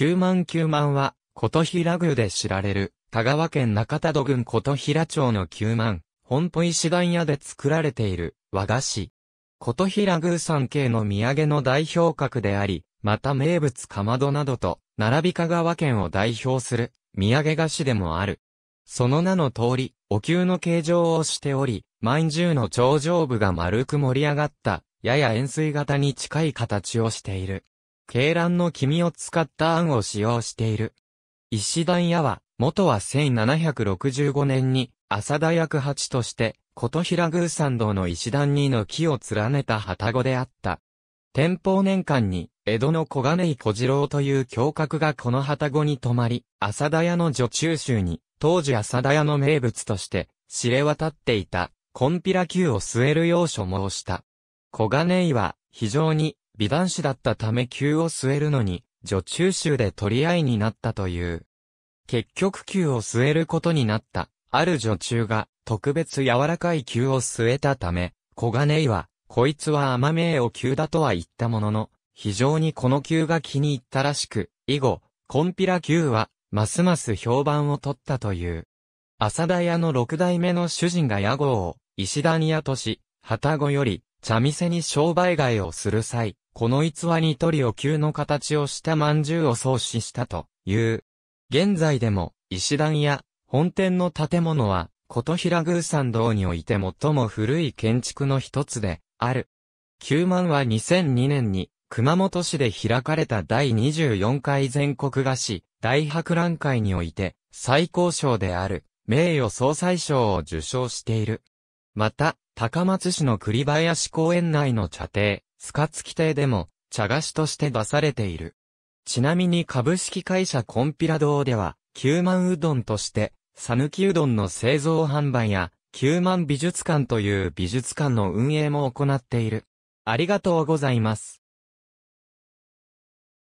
九万九万は、琴平宮で知られる、香川県中田戸郡琴平町の九万、本舗石段屋で作られている、和菓子。琴平宮山系の土産の代表格であり、また名物かまどなどと、並び香川県を代表する、土産菓子でもある。その名の通り、お灸の形状をしており、饅頭の頂上部が丸く盛り上がった、やや円錐型に近い形をしている。鶏卵の黄身を使った餡を使用している。石段屋は、元は1765年に、浅田役八として、琴平宮参道の石段にの木を連ねた旗子であった。天保年間に、江戸の小金井小次郎という教閣がこの旗子に泊まり、浅田屋の女中州に、当時浅田屋の名物として、知れ渡っていた、コンピラ級を据える要所申した。小金井は、非常に美男子だったため球を据えるのに、女中衆で取り合いになったという。結局球を据えることになった、ある女中が、特別柔らかい球を据えたため、小金井は、こいつは甘めを球だとは言ったものの、非常にこの球が気に入ったらしく、以後、コンピラ球は、ますます評判を取ったという。浅田屋の六代目の主人が屋号を、石谷屋とし、旗子より、茶店に商売買をする際、この逸話にトリオ級の形をした饅頭を創始したという。現在でも、石段や本店の建物は、琴平宮山道において最も古い建築の一つである。九万は2002年に熊本市で開かれた第24回全国菓子大博覧会において最高賞である名誉総裁賞を受賞している。また、高松市の栗林公園内の茶亭、スカツキ亭でも、茶菓子として出されている。ちなみに株式会社コンピラ堂では、九万うどんとして、さぬきうどんの製造販売や、九万美術館という美術館の運営も行っている。ありがとうございます。